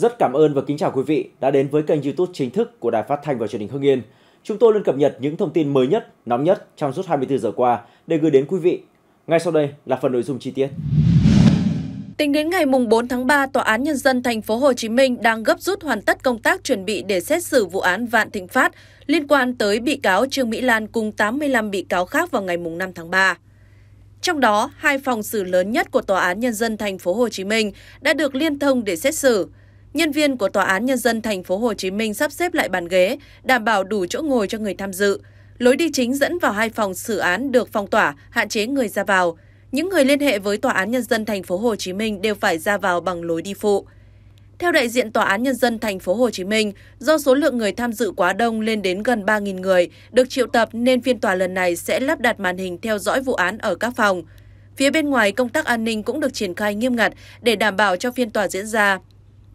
Rất cảm ơn và kính chào quý vị đã đến với kênh YouTube chính thức của Đài Phát thanh và Truyền hình Hưng Yên. Chúng tôi luôn cập nhật những thông tin mới nhất, nóng nhất trong suốt 24 giờ qua để gửi đến quý vị. Ngay sau đây là phần nội dung chi tiết. Tính đến ngày 4 tháng 3, Tòa án Nhân dân thành phố Hồ Chí Minh đang gấp rút hoàn tất công tác chuẩn bị để xét xử vụ án Vạn Thịnh Phát liên quan tới bị cáo Trương Mỹ Lan cùng 85 bị cáo khác vào ngày 5 tháng 3. Trong đó, hai phòng xử lớn nhất của Tòa án Nhân dân thành phố Hồ Chí Minh đã được liên thông để xét xử – Nhân viên của Tòa án Nhân dân thành phố Hồ Chí Minh sắp xếp lại bàn ghế, đảm bảo đủ chỗ ngồi cho người tham dự. Lối đi chính dẫn vào hai phòng xử án được phong tỏa, hạn chế người ra vào. Những người liên hệ với Tòa án Nhân dân thành phố Hồ Chí Minh đều phải ra vào bằng lối đi phụ. Theo đại diện Tòa án Nhân dân thành phố Hồ Chí Minh, do số lượng người tham dự quá đông lên đến gần 3.000 người được triệu tập nên phiên tòa lần này sẽ lắp đặt màn hình theo dõi vụ án ở các phòng. Phía bên ngoài, công tác an ninh cũng được triển khai nghiêm ngặt để đảm bảo cho phiên tòa diễn ra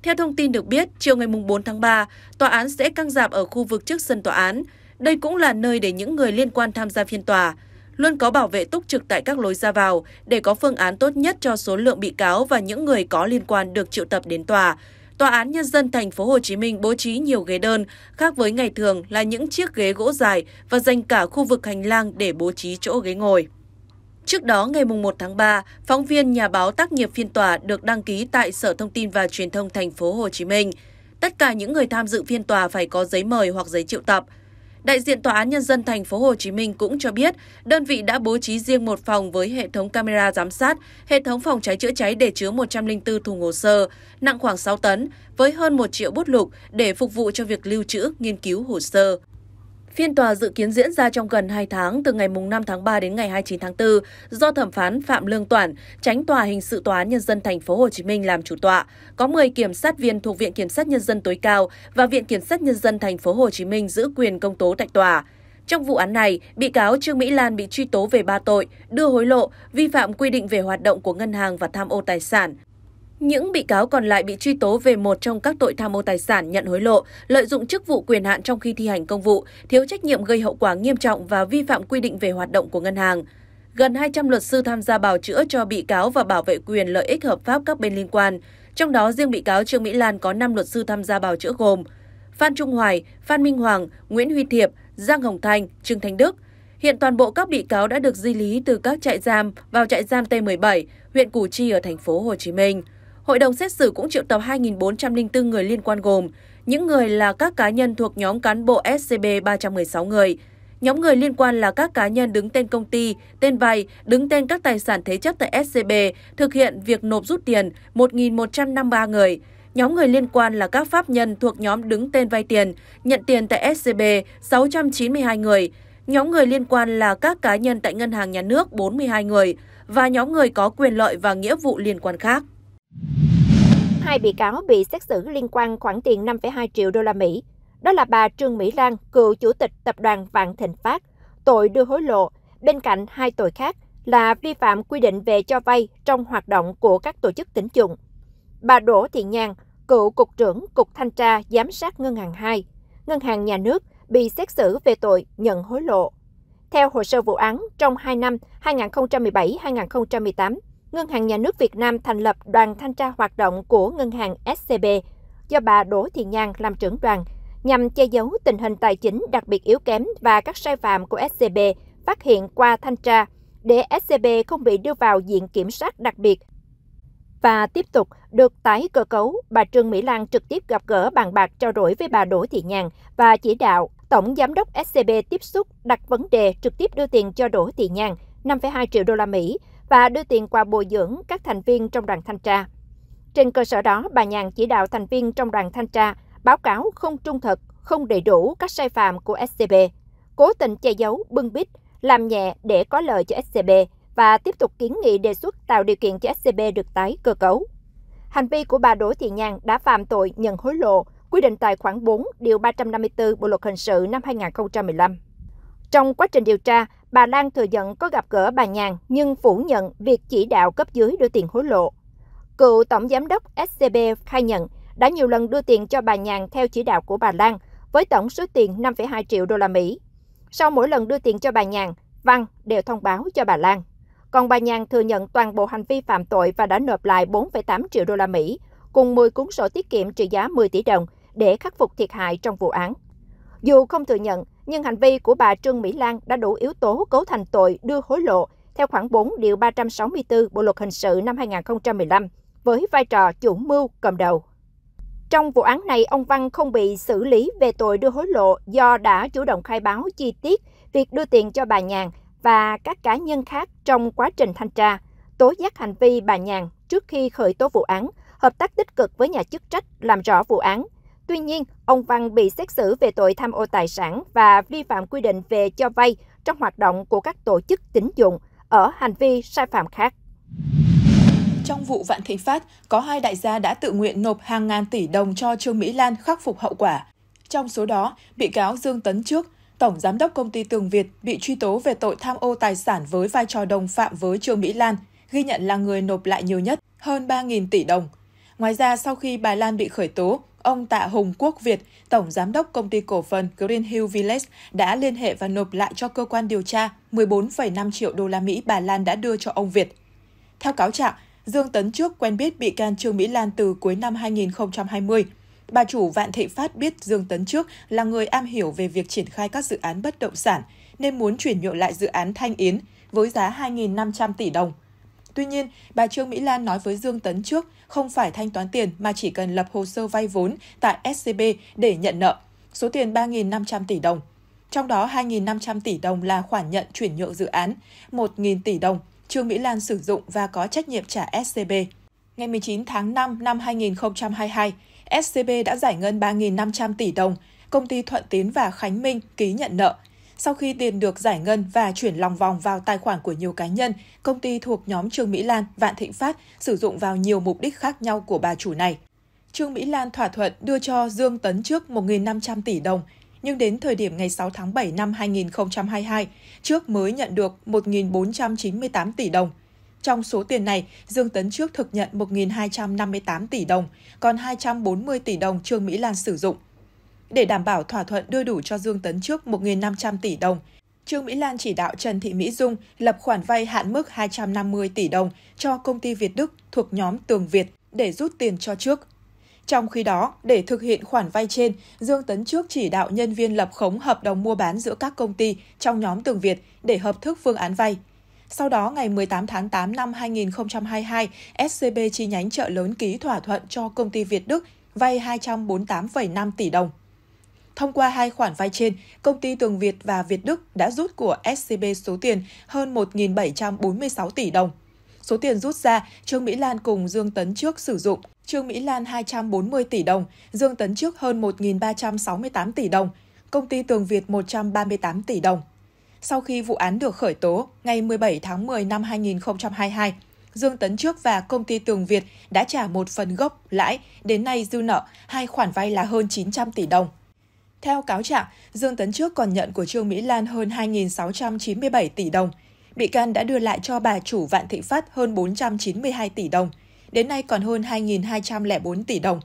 theo thông tin được biết, chiều ngày 4 tháng 3, tòa án sẽ căng giảm ở khu vực trước sân tòa án. Đây cũng là nơi để những người liên quan tham gia phiên tòa. Luôn có bảo vệ túc trực tại các lối ra vào để có phương án tốt nhất cho số lượng bị cáo và những người có liên quan được triệu tập đến tòa. Tòa án Nhân dân thành phố Hồ Chí Minh bố trí nhiều ghế đơn, khác với ngày thường là những chiếc ghế gỗ dài và dành cả khu vực hành lang để bố trí chỗ ghế ngồi. Trước đó, ngày 1 tháng 3, phóng viên nhà báo tác nghiệp phiên tòa được đăng ký tại Sở Thông tin và Truyền thông thành phố Hồ Chí Minh. Tất cả những người tham dự phiên tòa phải có giấy mời hoặc giấy triệu tập. Đại diện Tòa án Nhân dân thành phố Hồ Chí Minh cũng cho biết, đơn vị đã bố trí riêng một phòng với hệ thống camera giám sát, hệ thống phòng cháy chữa cháy để chứa 104 thùng hồ sơ, nặng khoảng 6 tấn, với hơn 1 triệu bút lục để phục vụ cho việc lưu trữ, nghiên cứu hồ sơ. Phiên tòa dự kiến diễn ra trong gần 2 tháng từ ngày 5 tháng 3 đến ngày 29 tháng 4 do thẩm phán Phạm Lương Toản, tránh tòa hình sự tòa án nhân dân thành phố Hồ Chí Minh làm chủ tọa. Có 10 kiểm sát viên thuộc Viện Kiểm sát nhân dân tối cao và Viện Kiểm sát nhân dân thành phố Hồ Chí Minh giữ quyền công tố tại tòa. Trong vụ án này, bị cáo Trương Mỹ Lan bị truy tố về ba tội: đưa hối lộ, vi phạm quy định về hoạt động của ngân hàng và tham ô tài sản, những bị cáo còn lại bị truy tố về một trong các tội tham ô tài sản, nhận hối lộ, lợi dụng chức vụ quyền hạn trong khi thi hành công vụ, thiếu trách nhiệm gây hậu quả nghiêm trọng và vi phạm quy định về hoạt động của ngân hàng. Gần 200 luật sư tham gia bào chữa cho bị cáo và bảo vệ quyền lợi ích hợp pháp các bên liên quan. Trong đó, riêng bị cáo Trương Mỹ Lan có 5 luật sư tham gia bào chữa gồm Phan Trung Hoài, Phan Minh Hoàng, Nguyễn Huy Thiệp, Giang Hồng Thanh, Trương Thanh Đức. Hiện toàn bộ các bị cáo đã được di lý từ các trại giam vào trại giam T17, huyện Củ Chi ở thành phố Hồ Chí Minh. Hội đồng xét xử cũng triệu tập 2.404 người liên quan gồm những người là các cá nhân thuộc nhóm cán bộ SCB 316 người. Nhóm người liên quan là các cá nhân đứng tên công ty, tên vay, đứng tên các tài sản thế chấp tại SCB, thực hiện việc nộp rút tiền 1.153 người. Nhóm người liên quan là các pháp nhân thuộc nhóm đứng tên vay tiền, nhận tiền tại SCB 692 người. Nhóm người liên quan là các cá nhân tại Ngân hàng Nhà nước 42 người và nhóm người có quyền lợi và nghĩa vụ liên quan khác. Hai bị cáo bị xét xử liên quan khoản tiền 5,2 triệu đô la Mỹ. Đó là bà Trương Mỹ Lan, cựu chủ tịch tập đoàn Vạn Thịnh Phát, tội đưa hối lộ, bên cạnh hai tội khác là vi phạm quy định về cho vay trong hoạt động của các tổ chức tín dụng. Bà Đỗ Thị Nhàn, cựu cục trưởng Cục Thanh tra Giám sát Ngân hàng 2, Ngân hàng Nhà nước bị xét xử về tội nhận hối lộ. Theo hồ sơ vụ án, trong 2 năm 2017-2018, Ngân hàng Nhà nước Việt Nam thành lập đoàn thanh tra hoạt động của Ngân hàng SCB do bà Đỗ Thị Nhan làm trưởng đoàn nhằm che giấu tình hình tài chính đặc biệt yếu kém và các sai phạm của SCB phát hiện qua thanh tra để SCB không bị đưa vào diện kiểm soát đặc biệt và tiếp tục được tái cơ cấu, bà Trương Mỹ Lan trực tiếp gặp gỡ bàn bạc trao đổi với bà Đỗ Thị Nhàn và chỉ đạo Tổng Giám đốc SCB tiếp xúc đặt vấn đề trực tiếp đưa tiền cho Đỗ Thị Nhàn 5,2 triệu đô la Mỹ và đưa tiền qua bồi dưỡng các thành viên trong đoàn thanh tra. Trên cơ sở đó, bà Nhàn chỉ đạo thành viên trong đoàn thanh tra báo cáo không trung thực, không đầy đủ các sai phạm của SCB, cố tình che giấu, bưng bít, làm nhẹ để có lợi cho SCB và tiếp tục kiến nghị đề xuất tạo điều kiện cho SCB được tái cơ cấu. Hành vi của bà Đỗ Thị Nhàn đã phạm tội nhận hối lộ, quy định tại khoản 4, điều 354 Bộ luật hình sự năm 2015. Trong quá trình điều tra, Bà Lan thừa nhận có gặp gỡ bà Nhàn nhưng phủ nhận việc chỉ đạo cấp dưới đưa tiền hối lộ. Cựu Tổng Giám đốc SCB khai nhận đã nhiều lần đưa tiền cho bà Nhàn theo chỉ đạo của bà Lan với tổng số tiền 5,2 triệu đô la Mỹ. Sau mỗi lần đưa tiền cho bà Nhàn, Văn đều thông báo cho bà Lan. Còn bà Nhàn thừa nhận toàn bộ hành vi phạm tội và đã nộp lại 4,8 triệu đô la Mỹ cùng 10 cuốn sổ tiết kiệm trị giá 10 tỷ đồng để khắc phục thiệt hại trong vụ án. Dù không thừa nhận, nhưng hành vi của bà Trương Mỹ Lan đã đủ yếu tố cấu thành tội đưa hối lộ theo khoảng 4 điều 364 Bộ luật hình sự năm 2015 với vai trò chủ mưu cầm đầu. Trong vụ án này, ông Văn không bị xử lý về tội đưa hối lộ do đã chủ động khai báo chi tiết việc đưa tiền cho bà Nhàn và các cá nhân khác trong quá trình thanh tra, tố giác hành vi bà Nhàn trước khi khởi tố vụ án, hợp tác tích cực với nhà chức trách làm rõ vụ án Tuy nhiên, ông Văn bị xét xử về tội tham ô tài sản và vi phạm quy định về cho vay trong hoạt động của các tổ chức tín dụng ở hành vi sai phạm khác. Trong vụ Vạn Thịnh Phát, có hai đại gia đã tự nguyện nộp hàng ngàn tỷ đồng cho Trương Mỹ Lan khắc phục hậu quả. Trong số đó, bị cáo Dương Tấn Trước, Tổng Giám đốc Công ty Tường Việt bị truy tố về tội tham ô tài sản với vai trò đồng phạm với Trương Mỹ Lan, ghi nhận là người nộp lại nhiều nhất, hơn 3.000 tỷ đồng. Ngoài ra, sau khi bà Lan bị khởi tố, ông Tạ Hùng Quốc Việt, Tổng Giám đốc Công ty Cổ phần Green Hill Village đã liên hệ và nộp lại cho cơ quan điều tra 14,5 triệu đô la Mỹ bà Lan đã đưa cho ông Việt. Theo cáo trạng, Dương Tấn trước quen biết bị can Trương Mỹ Lan từ cuối năm 2020. Bà chủ Vạn Thị Phát biết Dương Tấn trước là người am hiểu về việc triển khai các dự án bất động sản, nên muốn chuyển nhượng lại dự án Thanh Yến với giá 2.500 tỷ đồng – Tuy nhiên, bà Trương Mỹ Lan nói với Dương Tấn trước không phải thanh toán tiền mà chỉ cần lập hồ sơ vay vốn tại SCB để nhận nợ, số tiền 3.500 tỷ đồng. Trong đó 2.500 tỷ đồng là khoản nhận chuyển nhượng dự án, 1.000 tỷ đồng Trương Mỹ Lan sử dụng và có trách nhiệm trả SCB. Ngày 19 tháng 5 năm 2022, SCB đã giải ngân 3.500 tỷ đồng, công ty Thuận tiến và Khánh Minh ký nhận nợ – sau khi tiền được giải ngân và chuyển lòng vòng vào tài khoản của nhiều cá nhân, công ty thuộc nhóm Trương Mỹ Lan, Vạn Thịnh Phát sử dụng vào nhiều mục đích khác nhau của bà chủ này. Trương Mỹ Lan thỏa thuận đưa cho Dương Tấn trước 1.500 tỷ đồng, nhưng đến thời điểm ngày 6 tháng 7 năm 2022, trước mới nhận được 1.498 tỷ đồng. Trong số tiền này, Dương Tấn trước thực nhận 1.258 tỷ đồng, còn 240 tỷ đồng Trương Mỹ Lan sử dụng để đảm bảo thỏa thuận đưa đủ cho Dương Tấn trước 1.500 tỷ đồng. Trương Mỹ Lan chỉ đạo Trần Thị Mỹ Dung lập khoản vay hạn mức 250 tỷ đồng cho công ty Việt Đức thuộc nhóm Tường Việt để rút tiền cho trước. Trong khi đó, để thực hiện khoản vay trên, Dương Tấn Trước chỉ đạo nhân viên lập khống hợp đồng mua bán giữa các công ty trong nhóm Tường Việt để hợp thức phương án vay. Sau đó, ngày 18 tháng 8 năm 2022, SCB chi nhánh chợ lớn ký thỏa thuận cho công ty Việt Đức vay 248,5 tỷ đồng. Thông qua hai khoản vay trên, công ty Tường Việt và Việt Đức đã rút của SCB số tiền hơn 1.746 tỷ đồng. Số tiền rút ra, Trương Mỹ Lan cùng Dương Tấn Trước sử dụng Trương Mỹ Lan 240 tỷ đồng, Dương Tấn Trước hơn 1.368 tỷ đồng, công ty Tường Việt 138 tỷ đồng. Sau khi vụ án được khởi tố, ngày 17 tháng 10 năm 2022, Dương Tấn Trước và công ty Tường Việt đã trả một phần gốc lãi, đến nay dư nợ hai khoản vay là hơn 900 tỷ đồng. Theo cáo trạng, Dương Tấn Trước còn nhận của Trương Mỹ Lan hơn 2.697 tỷ đồng. Bị can đã đưa lại cho bà chủ Vạn Thịnh Phát hơn 492 tỷ đồng. Đến nay còn hơn 2.204 tỷ đồng.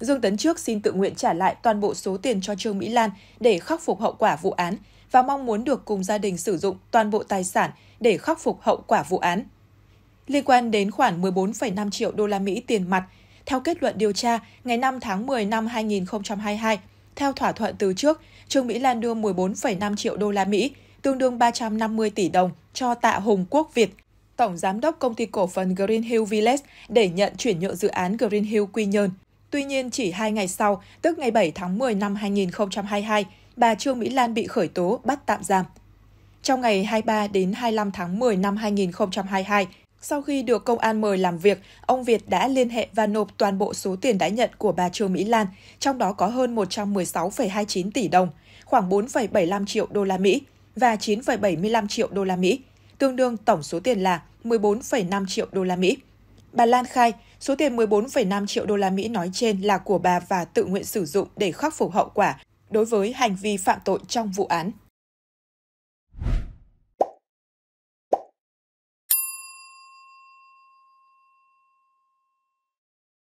Dương Tấn Trước xin tự nguyện trả lại toàn bộ số tiền cho Trương Mỹ Lan để khắc phục hậu quả vụ án và mong muốn được cùng gia đình sử dụng toàn bộ tài sản để khắc phục hậu quả vụ án. Liên quan đến khoảng 14,5 triệu đô la Mỹ tiền mặt, theo kết luận điều tra, ngày 5 tháng 10 năm 2022, theo thỏa thuận từ trước, Trương Mỹ Lan đưa 14,5 triệu đô la Mỹ, tương đương 350 tỷ đồng cho Tạ Hùng Quốc Việt, tổng giám đốc công ty cổ phần Green Hill Village để nhận chuyển nhượng dự án Green Hill Quy Nhơn. Tuy nhiên, chỉ hai ngày sau, tức ngày 7 tháng 10 năm 2022, bà Trương Mỹ Lan bị khởi tố bắt tạm giam. Trong ngày 23 đến 25 tháng 10 năm 2022, sau khi được công an mời làm việc, ông Việt đã liên hệ và nộp toàn bộ số tiền đã nhận của bà Trương Mỹ Lan, trong đó có hơn 116,29 tỷ đồng, khoảng 4,75 triệu đô la Mỹ và 9,75 triệu đô la Mỹ, tương đương tổng số tiền là 14,5 triệu đô la Mỹ. Bà Lan khai, số tiền 14,5 triệu đô la Mỹ nói trên là của bà và tự nguyện sử dụng để khắc phục hậu quả đối với hành vi phạm tội trong vụ án.